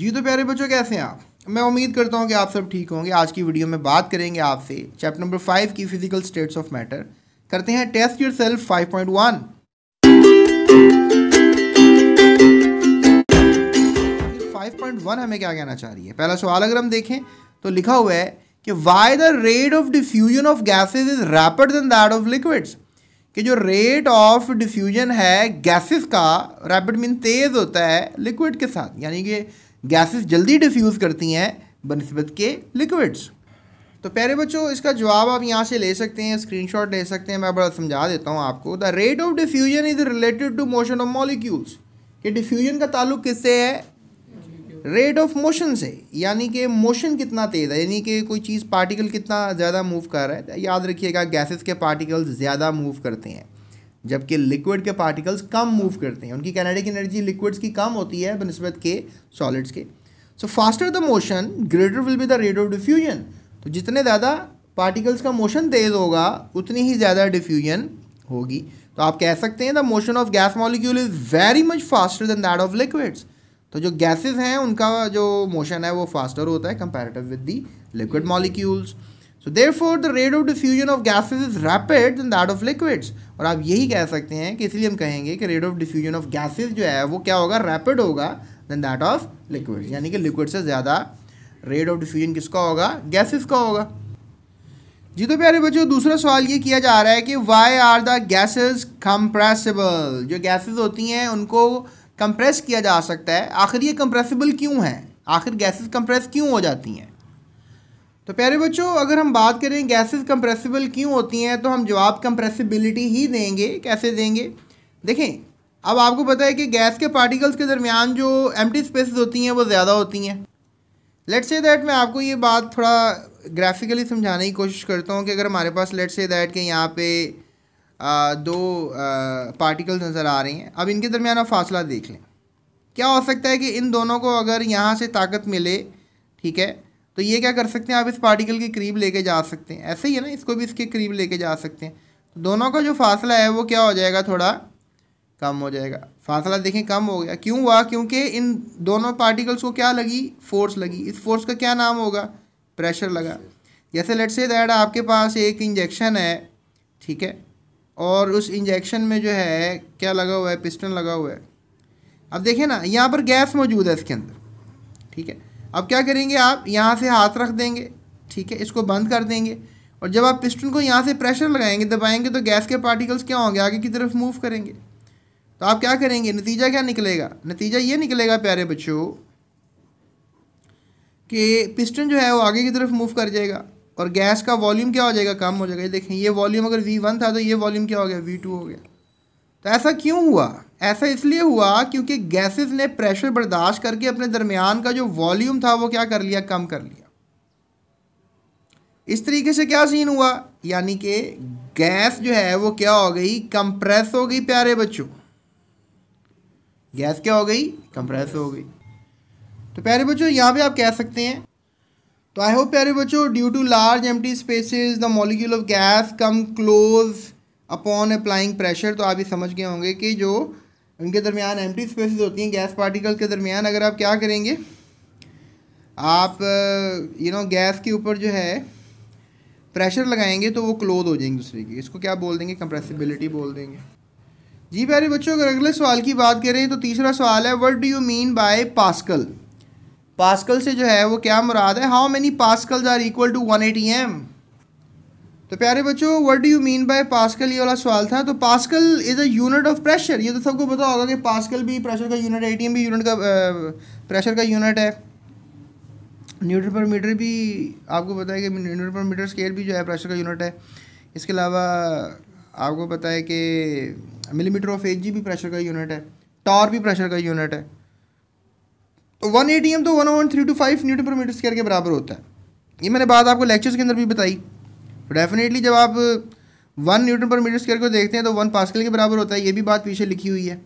जी तो प्यारे बच्चों कैसे हैं आप मैं उम्मीद करता हूं कि आप सब ठीक होंगे आज की वीडियो में बात करेंगे आपसे चैप्टर नंबर फाइव की फिजिकल स्टेट्स ऑफ मैटर करते हैं test yourself five point one five point one हमें क्या कहना चाह रही है पहला सवाल अगर हम देखें तो लिखा हुआ है कि why the rate of diffusion of gases is rapid than that of liquids कि जो रेट ऑफ डिफ्यूजन है गैसेस का रैपिड मीन तेज़ होता है लिक्विड के साथ यानी कि गैसेस जल्दी डिफ्यूज़ करती हैं बनस्बत के लिक्विड्स तो प्यारे बच्चों इसका जवाब आप यहाँ से ले सकते हैं स्क्रीनशॉट ले सकते हैं मैं बड़ा समझा देता हूँ आपको the rate of diffusion is related to motion of molecules कि डिफ्यूजन का ताल्लुक किससे है रेट ऑफ मोशन से यानी कि मोशन कितना तेज़ है यानी कि कोई चीज़ पार्टिकल कितना ज़्यादा मूव कर रहा है याद रखिएगा गैसेस के पार्टिकल्स ज़्यादा मूव करते हैं जबकि लिक्विड के पार्टिकल्स कम मूव करते हैं उनकी कैनेटिक एनर्जी लिक्विड्स की कम होती है बनस्बत के सॉलिड्स के so faster the motion greater will be the rate of diffusion तो जितने ज़्यादा पार्टिकल्स का मोशन तेज़ होगा उतनी ही ज़्यादा डिफ्यूजन होगी तो आप कह सकते हैं the motion of gas molecule is very much faster than that of liquids तो जो गैसेस हैं उनका जो मोशन है वो फास्टर होता है comparative with the liquid molecules so therefore the rate of diffusion of gases is rapid than that of liquids और आप यही कह सकते हैं कि इसलिए हम कहेंगे कि rate of diffusion of gases जो है वो क्या होगा रैपिड होगा दैन दैट ऑफ लिक्विड यानी कि लिक्विड से ज़्यादा रेट ऑफ डिफ्यूजन किसका होगा गैसेज का होगा जी तो प्यारे बच्चों दूसरा सवाल ये किया जा रहा है कि why are the gases compressible जो गैसेज होती हैं उनको कंप्रेस किया जा सकता है आखिर ये कंप्रेसिबल क्यों है आखिर गैसेज कंप्रेस क्यों हो जाती हैं तो प्यारे बच्चों अगर हम बात करें गैसेस कंप्रेसिबल क्यों होती हैं तो हम जवाब कंप्रेसिबिलिटी ही देंगे कैसे देंगे देखें अब आपको पता है कि गैस के पार्टिकल्स के दरमियान जो एम स्पेसेस होती हैं वो ज़्यादा होती हैं लेट्स से दैट मैं आपको ये बात थोड़ा ग्राफिकली समझाने की कोशिश करता हूँ कि अगर हमारे पास लेट से दैट के यहाँ पे आ, दो पार्टिकल्स नज़र आ रहे हैं अब इनके दरमियान आप फासला देख लें क्या हो सकता है कि इन दोनों को अगर यहाँ से ताकत मिले ठीक है तो ये क्या कर सकते हैं आप इस पार्टिकल के करीब लेके जा सकते हैं ऐसे ही है ना इसको भी इसके करीब लेके जा सकते हैं तो दोनों का जो फासला है वो क्या हो जाएगा थोड़ा कम हो जाएगा फासला देखें कम हो गया क्यों हुआ क्योंकि इन दोनों पार्टिकल्स को क्या लगी फोर्स लगी इस फोर्स का क्या नाम होगा प्रेशर लगा जैसे लेट से दैट आपके पास एक इंजेक्शन है ठीक है और उस इंजेक्शन में जो है क्या लगा हुआ है पिस्टन लगा हुआ है अब देखें ना यहाँ पर गैस मौजूद है इसके अंदर ठीक है अब क्या करेंगे आप यहाँ से हाथ रख देंगे ठीक है इसको बंद कर देंगे और जब आप पिस्टन को यहाँ से प्रेशर लगाएंगे दबाएंगे तो गैस के पार्टिकल्स क्या होंगे आगे की तरफ मूव करेंगे तो आप क्या करेंगे नतीजा क्या निकलेगा नतीजा ये निकलेगा प्यारे बच्चों कि पिस्टन जो है वो आगे की तरफ मूव कर जाएगा और गैस का वॉल्यूम क्या हो जाएगा कम हो जाएगा ये देखें ये वॉल्यूम अगर वी वन था तो ये वॉल्यूम क्या हो गया वी टू हो गया तो ऐसा क्यों हुआ ऐसा इसलिए हुआ क्योंकि गैसेस ने प्रेशर बर्दाश्त करके अपने दरमियान का जो वॉल्यूम था वो क्या कर लिया कम कर लिया इस तरीके से क्या सीन हुआ यानी कि गैस जो है वो क्या हो गई कंप्रेस हो गई प्यारे बच्चों गैस क्या हो गई कंप्रेस हो गई तो प्यारे बच्चों यहाँ पे आप कह सकते हैं तो आई होप प्यारे बच्चों ड्यू टू लार्ज टी spaces the molecule of gas come close upon applying pressure तो आप ये समझ गए होंगे कि जो उनके दरमियान टी स्पेसिस होती हैं गैस पार्टिकल के दरमियान अगर आप क्या करेंगे आप यू नो गैस के ऊपर जो है प्रेशर लगाएंगे तो वो क्लोज हो जाएंगे दूसरे की इसको क्या बोल देंगे कंप्रेसिबिलिटी बोल देंगे जी प्यारे बच्चों अगर अगले सवाल की बात करें तो तीसरा सवाल है what do you mean by pascal pascal से जो है वो क्या मुराद है how many pascals are equal to one A T M तो प्यारे बच्चों what do you mean by pascal ये वाला सवाल था तो pascal is a unit of pressure ये तो सबको पता होगा कि पास्कल भी प्रेशर का यूनिट एटीएम भी यूनिट का प्रेशर का यूनिट है न्यूटन पर मीटर भी आपको पता है कि न्यूटन पर मीटर स्केल भी जो है प्रेशर का यूनिट है इसके अलावा आपको पता है कि मिलीमीटर ऑफ एच जी भी प्रेशर का यूनिट है टॉर भी प्रेशर का यूनिट है तो वन ए टी एम तो one one three two five newton per metre square के बराबर होता है ये मैंने बात आपको लेक्चर्स के अंदर भी बताई डेफिनेटली जब आप one newton per metre square को देखते हैं तो वन पास्कल के बराबर होता है ये भी बात पीछे लिखी हुई है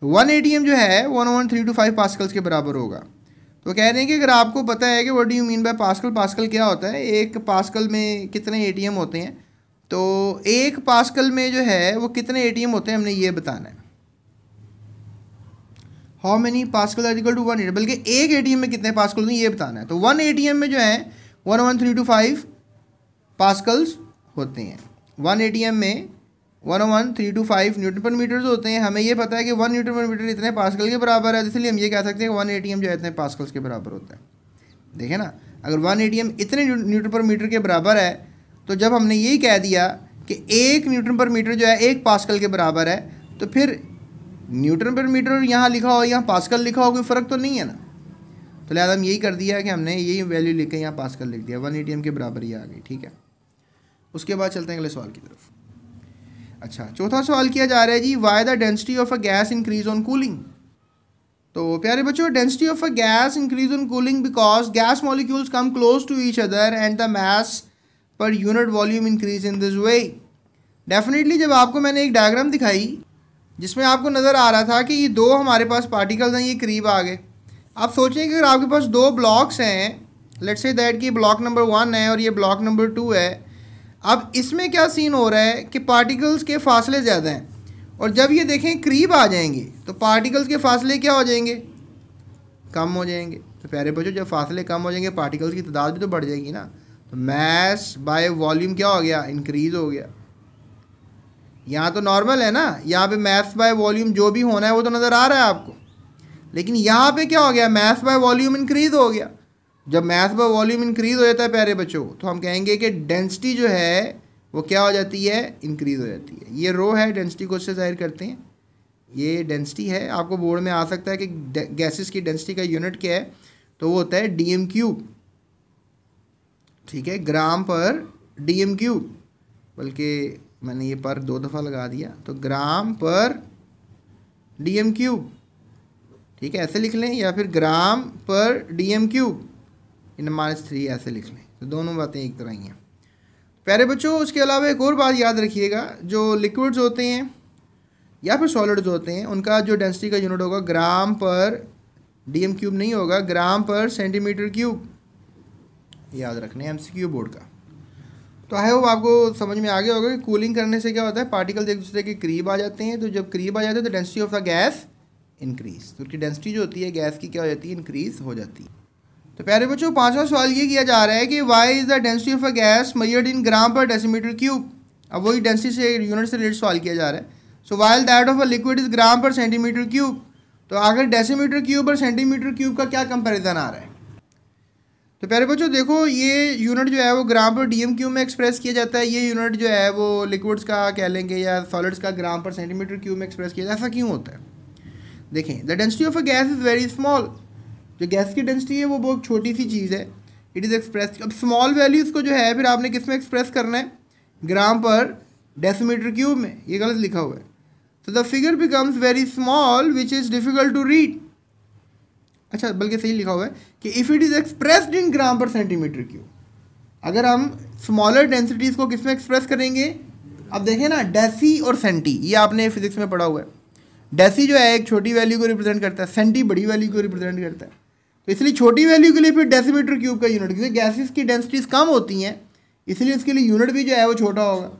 तो वन ए जो है one one three two five pascals के बराबर होगा तो कह रहे हैं कि अगर आपको पता है कि what do you mean by pascal pascal क्या होता है एक पास्कल में कितने ए होते हैं तो एक पास्कल में जो है वो कितने ए होते हैं हमने ये बताना है how many pascal equal to one बल्कि एक ए में कितने पास्कल होते हैं ये बताना है तो वन ए में जो है one one three two five pascals होते हैं वन ए में one one three two five newton per metres होते हैं हमें ये पता है कि वन न्यूटन पर मीटर इतने पास्कल के बराबर है इसलिए हम ये कह सकते हैं कि वन ए जो है इतने पास्कल्स के बराबर होता है देखें ना अगर वन ए इतने न्यूटन पर मीटर के बराबर है तो जब हमने यही कह दिया कि एक न्यूटन पर मीटर जो है एक पास्कल के बराबर है तो फिर न्यूटन पर मीटर यहाँ लिखा हो यहाँ पास्कल लिखा हो कोई फ़र्क तो नहीं है ना तो लिहाजा हम यही कर दिया कि हमने यही वैल्यू लिख के यहाँ पास्कल लिख दिया वन ए के बराबर ही आ गई ठीक है उसके बाद चलते हैं अगले सवाल की तरफ अच्छा चौथा सवाल किया जा रहा है जी why the density of a gas increase on cooling तो प्यारे बच्चों density of a gas increase on cooling because gas molecules come close to each other and the mass per unit volume increase in this way definitely जब आपको मैंने एक diagram दिखाई जिसमें आपको नज़र आ रहा था कि ये दो हमारे पास पार्टिकल्स हैं ये करीब आ गए आप सोचें कि अगर आपके पास दो ब्लॉक्स हैं लेट्स से दैट कि ब्लॉक नंबर वन है और ये ब्लॉक नंबर टू है अब इसमें क्या सीन हो रहा है कि पार्टिकल्स के फासले ज़्यादा हैं और जब ये देखें करीब आ जाएंगे तो पार्टिकल्स के फासले क्या हो जाएंगे कम हो जाएंगे तो प्यारे बच्चों जब फासले कम हो जाएंगे पार्टिकल्स की तादाद भी तो बढ़ जाएगी ना तो मैस बाय वॉल्यूम क्या हो गया इंक्रीज़ हो गया यहाँ तो नॉर्मल है ना यहाँ पे मैथ्स बाय वॉल्यूम जो भी होना है वो तो नज़र आ रहा है आपको लेकिन यहाँ पे क्या हो गया मैथ्स बाय वॉल्यूम इंक्रीज़ हो गया जब मैथ पर वॉल्यूम इंक्रीज़ हो जाता है प्यारे बच्चों तो हम कहेंगे कि डेंसिटी जो है वो क्या हो जाती है इंक्रीज़ हो जाती है ये रो है डेंसिटी को उससे जाहिर करते हैं ये डेंसिटी है आपको बोर्ड में आ सकता है कि गैसेस की डेंसिटी का यूनिट क्या है तो वो होता है डी एम क्यूब ठीक है ग्राम पर डी एम क्यूब बल्कि मैंने ये पर दो दफ़ा लगा दिया तो ग्राम पर डी एम क्यूब ठीक है ऐसे लिख लें या फिर gram per D M cube in minus three ऐसे लिख लें तो दोनों बातें एक तरह ही हैं प्यारे बच्चों उसके अलावा एक और बात याद रखिएगा जो लिक्विड्स होते हैं या फिर सॉलिड्स होते हैं उनका जो डेंसिटी का यूनिट होगा ग्राम पर डीएम क्यूब नहीं होगा ग्राम पर सेंटीमीटर क्यूब याद एम सी क्यूब बोर्ड का तो आई होप आपको समझ में आ गया होगा कि कूलिंग करने से क्या होता है पार्टिकल एक दूसरे के करीब आ जाते हैं तो जब करीब आ जाते हैं तो density of the gas increase तो डेंसिटी जो होती है गैस की क्या हो जाती है इंक्रीज़ हो जाती है तो प्यारे बच्चों पांचवा सवाल ये किया जा रहा है कि why is the density of a gas measured in gram per decimetre cube अब वही डेंसिटी से यूनिट से रिलेटेड सवाल किया जा रहा है so while that of a liquid is gram per centimetre cube तो अगर डेसीमीटर क्यूब और सेंटीमीटर क्यूब का क्या कंपेरिजन आ रहा है तो प्यारे बच्चों देखो ये यूनिट जो है वो gram per D M cube में एक्सप्रेस किया जाता है ये यूनिट जो है वो लिक्विड्स का कह लेंगे या सॉलिड्स का ग्राम पर सेंटीमीटर क्यूब में एक्सप्रेस किया जाता है ऐसा क्यों होता है देखें the density of a gas is very small जो गैस की डेंसिटी है वो बहुत छोटी सी चीज़ है इट इज़ एक्सप्रेस अब स्मॉल वैल्यूज़ को जो है फिर आपने किस में एक्सप्रेस करना है ग्राम पर डेसीमीटर क्यूब में ये गलत लिखा हुआ है तो the figure becomes very small which is difficult to read अच्छा बल्कि सही लिखा हुआ है कि if it is expressed in gram per centimetre cube अगर हम स्मॉलर डेंसिटीज़ को किस में एक्सप्रेस करेंगे अब देखें ना डेसी और सेंटी ये आपने फिजिक्स में पढ़ा हुआ है डेसी जो है एक छोटी वैल्यू को रिप्रेजेंट करता है सेंटी बड़ी वैल्यू को रिप्रेजेंट करता है तो इसलिए छोटी वैल्यू के लिए फिर डेसीमीटर क्यूब का यूनिट क्योंकि गैसेस की डेंसिटीज़ कम होती हैं इसलिए इसके लिए यूनिट भी जो है वो छोटा होगा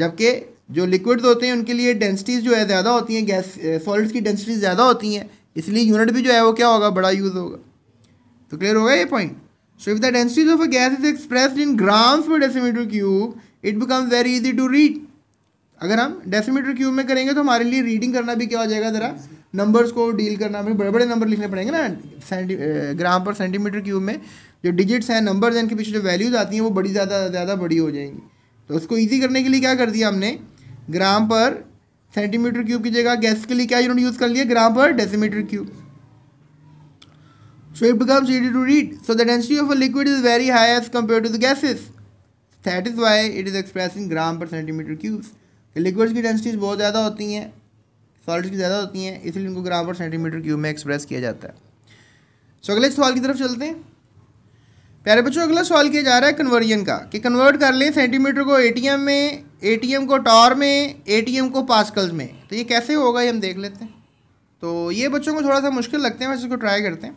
जबकि जो लिक्विड्स होते हैं उनके लिए डेंसिटीज़ जो है ज़्यादा होती हैं गैस सॉलिड्स की डेंसिटीज़ ज़्यादा होती हैं इसलिए यूनिट भी जो है वो क्या होगा बड़ा यूज़ होगा तो क्लियर होगा ये point so if the densities of a gas is express in grams per decimetre cube it become very easy to read अगर हम डेसीमीटर क्यूब में करेंगे तो हमारे लिए रीडिंग करना भी क्या हो जाएगा ज़रा नंबर्स को डील करना हमें बड़े बड़े नंबर लिखने पड़ेंगे ना ग्राम पर सेंटीमीटर क्यूब में जो डिजिट्स हैं नंबर्स हैं इनके पीछे जो वैल्यूज़ आती हैं वो बड़ी ज़्यादा ज़्यादा बड़ी हो जाएंगी तो उसको ईजी करने के लिए क्या कर दिया हमने ग्राम पर सेंटीमीटर क्यूब की जगह गैस के लिए क्या यूनिट यूज़ कर लिया gram per decimetre cube so it becomes easy to read so the density of a liquid is very high as compare to the gases that is why it is expressed gram per centimetre cube liquids की densities बहुत ज़्यादा होती हैं solids की ज़्यादा होती हैं इसलिए इनको ग्राम पर सेंटीमीटर क्यूब में एक्सप्रेस किया जाता है सो so, अगले सवाल की तरफ चलते हैं प्यारे बच्चों अगला सवाल किया जा रहा है कन्वर्जन का कि कन्वर्ट कर लें सेंटीमीटर को ए में ए को टॉर में ए को पासकल्स में तो ये कैसे होगा ये हम देख लेते हैं तो ये बच्चों को थोड़ा सा मुश्किल लगते हैं वैसे इसको ट्राई करते हैं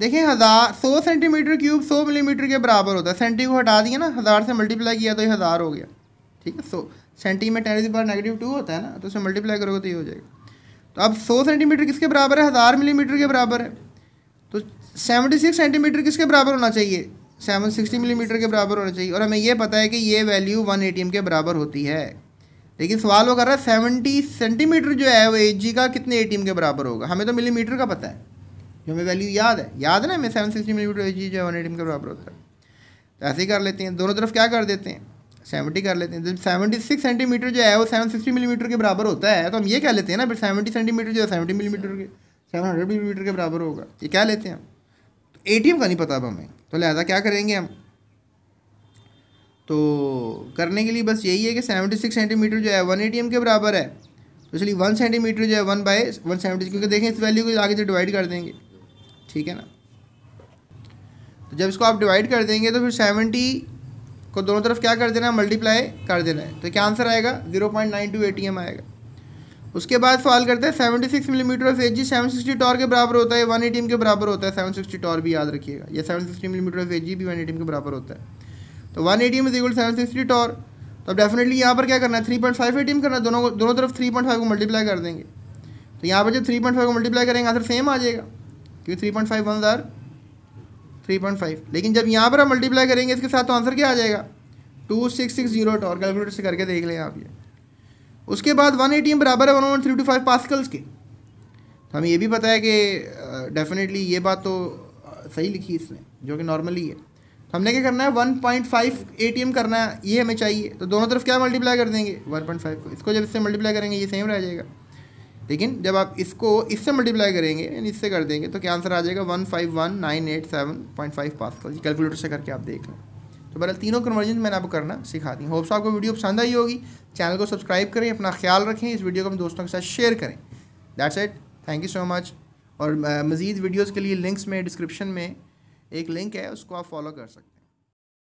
देखें हज़ार सौ सेंटीमीटर क्यूब सौ मिलीमीटर के बराबर होता है सेंटी को हटा दिया ना हज़ार से मल्टीप्लाई किया तो ये हज़ार हो गया ठीक है सो सेंटी में टेन पर नेगेटिव टू होता है ना तो उसे मल्टीप्लाई करोगे तो ये हो जाएगा तो अब सौ सेंटीमीटर किसके बराबर है हज़ार मिलीमीटर के बराबर है तो सेवनटी सिक्स सेंटीमीटर किसके बराबर होना चाहिए सेवन सिक्सटी मिलीमीटर के बराबर होना चाहिए और हमें यह पता है कि ये वैल्यू वन ए के बराबर होती है लेकिन सवाल वो कर रहा है सेवेंटी सेंटीमीटर जो है वो एच जी का कितने ए के बराबर होगा हमें तो मिलीमीटर का पता है जो हमें वैल्यू याद है याद है ना हमें seven sixty millimetre H G जो है वन ए के बराबर होता है तो ऐसे ही कर लेते हैं दोनों तरफ क्या कर देते हैं सेवेंटी कर लेते हैं जब सेवेंटी सिक्स सेंटीमीटर जो है वो सेवन सिक्सटी मिलीमीटर के बराबर होता है तो हम ये कह लेते हैं ना फिर सेवेंटी सेंटीमीटर जो है सेवेंटी मिलीमीटर के सेवन हंड्रेड मिलीमीटर के बराबर होगा ये क्या लेते हैं तो ए का नहीं पता अब हमें तो लिहाजा क्या करेंगे हम तो करने के लिए बस यही है कि सेवेंटी सिक्स सेंटीमीटर जो है वन ए के बराबर है तो चलिए वन सेंटीमीटर जो है वन बाई वन सेवेंटी क्योंकि देखें इस वैल्यू को आगे से डिवाइड कर देंगे ठीक है ना तो जब इसको आप डिवाइड कर देंगे तो फिर सेवेंटी को दोनों तरफ क्या कर देना है मल्टीप्लाई कर देना है तो क्या आंसर आएगा zero point nine two M आएगा उसके बाद सवाल करते हैं seventy six millimetre of H G seven sixty torr के बराबर होता है वन एटीएम के बराबर होता है सेवन सिक्सटी टॉर भी याद रखिएगा या seven sixty millimetre of H G भी वन एटीएम के बराबर होता है तो one ATM is equal seven sixty torr तो अब डेफिनेटली यहाँ पर क्या करना है थ्री पॉइंट फाइव एटीएम करना है दोनों को दोनों तरफ थ्री पॉइंट फाइव को मल्टीप्लाई कर देंगे तो यहाँ पर जब थ्री पॉइंट फाइव को मल्टीप्लाई करेंगे आंसर सेम आ जाएगा क्योंकि three point five one or three point five लेकिन जब यहाँ पर हम मल्टीप्लाई करेंगे इसके साथ तो आंसर क्या आ जाएगा टू सिक्स सिक्स जीरो टॉर कैलकुलेटर से करके देख लें आप ये उसके बाद वन एटीएम बराबर है one one three two five pascals के तो हमें ये भी पता है कि डेफिनेटली ये बात तो सही लिखी इसने जो कि नॉर्मली है तो हमने क्या करना है one point five A T M करना है ये हमें चाहिए तो दोनों तरफ क्या मल्टीप्लाई कर देंगे वन पॉइंट फाइव को इसको जब इससे मल्टीप्लाई करेंगे ये सेम रह जाएगा लेकिन जब आप इसको इससे मल्टीप्लाई करेंगे यानी इससे कर देंगे तो क्या आंसर आ जाएगा one five one nine eight seven point five pass कर कैलकुलेटर से करके आप देख लें तो बहरहाल तीनों कन्वर्जन मैंने आपको करना सिखा दी होप्स आपको वीडियो पसंद आई होगी चैनल को सब्सक्राइब करें अपना ख्याल रखें इस वीडियो को अपने दोस्तों के साथ शेयर करें that's it thank you so much और मज़ीद वीडियोज़ के लिए लिंक्स में डिस्क्रिप्शन में एक लिंक है उसको आप फॉलो कर सकते हैं